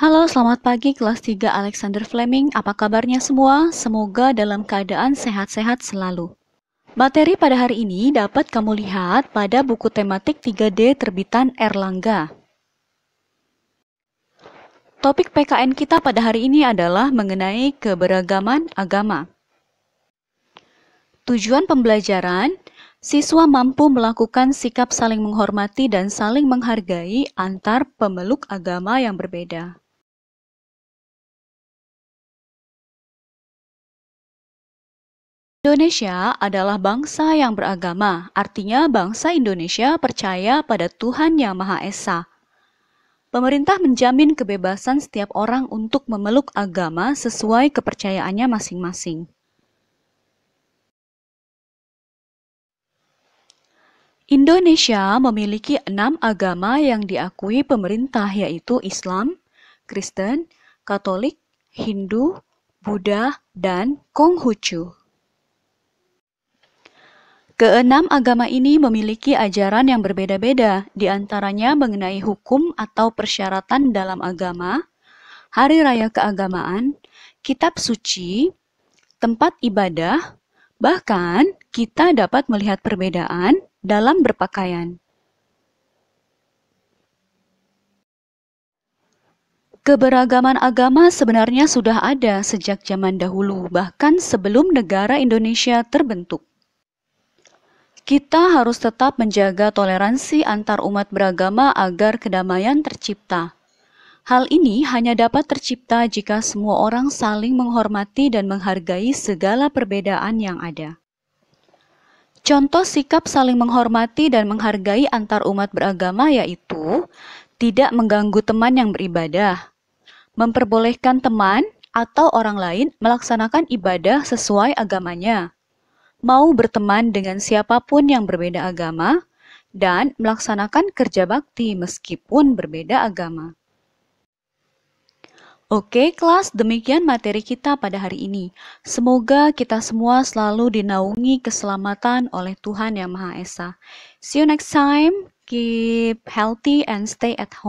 Halo, selamat pagi kelas 3 Alexander Fleming. Apa kabarnya semua? Semoga dalam keadaan sehat-sehat selalu. Materi pada hari ini dapat kamu lihat pada buku tematik 3D terbitan Erlangga. Topik PKN kita pada hari ini adalah mengenai keberagaman agama. Tujuan pembelajaran, siswa mampu melakukan sikap saling menghormati dan saling menghargai antar pemeluk agama yang berbeda. Indonesia adalah bangsa yang beragama, artinya bangsa Indonesia percaya pada Tuhan Yang Maha Esa. Pemerintah menjamin kebebasan setiap orang untuk memeluk agama sesuai kepercayaannya masing-masing. Indonesia memiliki enam agama yang diakui pemerintah yaitu Islam, Kristen, Katolik, Hindu, Buddha, dan Konghucu. Keenam agama ini memiliki ajaran yang berbeda-beda, di antaranya mengenai hukum atau persyaratan dalam agama, hari raya keagamaan, kitab suci, tempat ibadah, bahkan kita dapat melihat perbedaan dalam berpakaian. Keberagaman agama sebenarnya sudah ada sejak zaman dahulu, bahkan sebelum negara Indonesia terbentuk. Kita harus tetap menjaga toleransi antar umat beragama agar kedamaian tercipta. Hal ini hanya dapat tercipta jika semua orang saling menghormati dan menghargai segala perbedaan yang ada. Contoh sikap saling menghormati dan menghargai antar umat beragama yaitu tidak mengganggu teman yang beribadah, memperbolehkan teman atau orang lain melaksanakan ibadah sesuai agamanya mau berteman dengan siapapun yang berbeda agama, dan melaksanakan kerja bakti meskipun berbeda agama. Oke kelas, demikian materi kita pada hari ini. Semoga kita semua selalu dinaungi keselamatan oleh Tuhan Yang Maha Esa. See you next time. Keep healthy and stay at home.